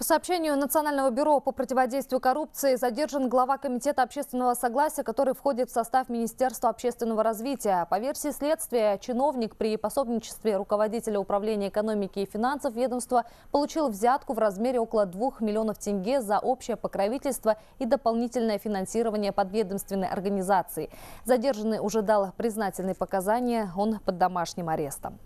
По сообщению Национального бюро по противодействию коррупции задержан глава Комитета общественного согласия, который входит в состав Министерства общественного развития. По версии следствия, чиновник при пособничестве руководителя Управления экономики и финансов ведомства получил взятку в размере около 2 миллионов тенге за общее покровительство и дополнительное финансирование подведомственной организации. Задержанный уже дал признательные показания, он под домашним арестом.